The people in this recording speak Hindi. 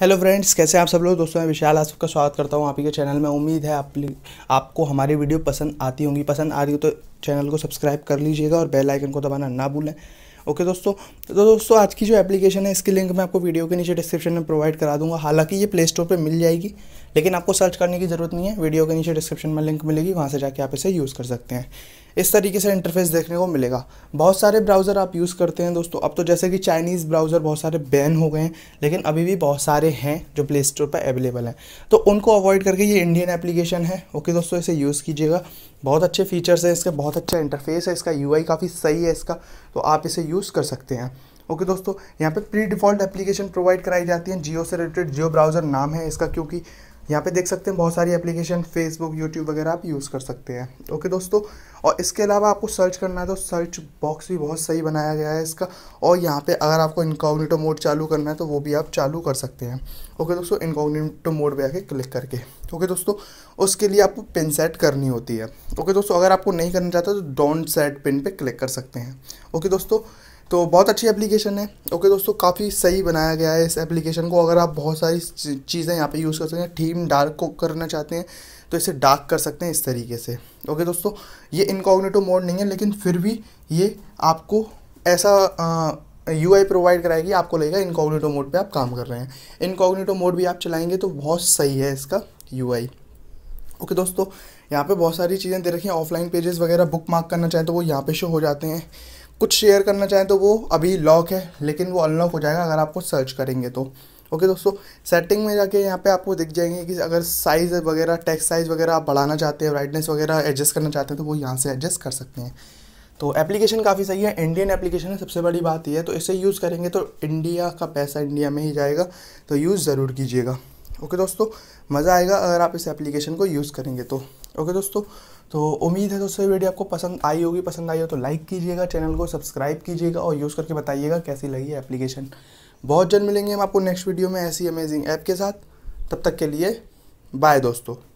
हेलो फ्रेंड्स कैसे आप सब लोग दोस्तों मैं विशाल आज सबका स्वागत करता हूँ आप ही के चैनल में उम्मीद है आप आपको हमारी वीडियो पसंद आती होंगी पसंद आ रही हो तो चैनल को सब्सक्राइब कर लीजिएगा और बेल आइकन को दबाना ना भूलें ओके दोस्तों तो दोस्तों आज की जो एप्लीकेशन है इसकी लिंक मैं आपको वीडियो के नीचे डिस्क्रिप्शन में प्रोवाइड करा दूंगा हालांकि ये प्ले स्टोर पर मिल जाएगी लेकिन आपको सर्च करने की ज़रूरत नहीं है वीडियो के नीचे डिस्क्रिप्शन में लिंक मिलेगी वहाँ से जाके आप इसे यूज़ कर सकते हैं इस तरीके से इंटरफेस देखने को मिलेगा बहुत सारे ब्राउज़र आप यूज़ करते हैं दोस्तों अब तो जैसे कि चाइनीज़ ब्राउज़र बहुत सारे बैन हो गए हैं लेकिन अभी भी बहुत सारे हैं जो प्ले स्टोर पर अवेलेबल हैं तो उनको अवॉइड करके ये इंडियन एप्लीकेशन है ओके दोस्तों इसे यूज़ कीजिएगा बहुत अच्छे फीचर्स हैं इसके बहुत अच्छा इंटरफेस है इसका यू काफ़ी सही है इसका तो आप इसे यूज़ कर सकते हैं ओके दोस्तों यहाँ पे प्री डिफ़ॉल्ट एप्लीकेशन प्रोवाइड कराई जाती है जियो से रिलेटेड जियो ब्राउज़र नाम है इसका क्योंकि यहाँ पे देख सकते हैं बहुत सारी एप्लीकेशन फेसबुक यूट्यूब वगैरह आप यूज़ कर सकते हैं ओके दोस्तों और इसके अलावा आपको सर्च करना है तो सर्च बॉक्स भी बहुत सही बनाया गया है इसका और यहाँ पे अगर आपको इनकॉग्निटो मोड चालू करना है तो वो भी आप चालू कर सकते हैं ओके दोस्तों इनकॉग्निटो मोड पर आके क्लिक करके ओके दोस्तों उसके लिए आपको पिन सेट करनी होती है ओके दोस्तों अगर आपको नहीं करना चाहता तो डोंट सेट पिन पर क्लिक कर सकते हैं ओके दोस्तों तो बहुत अच्छी एप्लीकेशन है ओके दोस्तों काफ़ी सही बनाया गया है इस एप्लीकेशन को अगर आप बहुत सारी चीज़ें यहाँ पे यूज़ कर सकते हैं थीम डार्क को करना चाहते हैं तो इसे डार्क कर सकते हैं इस तरीके से ओके दोस्तों ये इनकॉग्नेटो मोड नहीं है लेकिन फिर भी ये आपको ऐसा आ, यू आई प्रोवाइड कराएगी आपको लगेगा इनकॉग्नेटो मोड पे आप काम कर रहे हैं इनकॉग्निटो मोड भी आप चलाएंगे तो बहुत सही है इसका यू आई ओके दोस्तों यहाँ पे बहुत सारी चीज़ें दे रखी हैं ऑफलाइन पेजेस वगैरह बुक मार्क करना चाहें तो वो यहाँ पे शो हो जाते हैं कुछ शेयर करना चाहें तो वो अभी लॉक है लेकिन वो अनलॉक हो जाएगा अगर आपको सर्च करेंगे तो ओके दोस्तों सेटिंग में जाके यहाँ पे आपको दिख जाएंगे कि अगर साइज़ वगैरह टेक्स साइज़ वगैरह आप बढ़ाना चाहते हैं ब्राइटनेस वगैरह एडजस्ट करना चाहते हैं तो वो यहाँ से एडजस्ट कर सकते हैं तो एप्लीकेशन काफ़ी सही है इंडियन एप्लीकेशन है सबसे बड़ी बात यह है तो इसे यूज़ करेंगे तो इंडिया का पैसा इंडिया में ही जाएगा तो यूज़ ज़रूर कीजिएगा ओके दोस्तों मज़ा आएगा अगर आप इस एप्लीकेशन को यूज़ करेंगे तो ओके दोस्तों तो उम्मीद है दोस्तों ये वीडियो आपको पसंद आई होगी पसंद आई हो तो लाइक कीजिएगा चैनल को सब्सक्राइब कीजिएगा और यूज़ करके बताइएगा कैसी लगी एप्लीकेशन बहुत जल्द मिलेंगे हम आपको नेक्स्ट वीडियो में ऐसी अमेजिंग ऐप के साथ तब तक के लिए बाय दोस्तों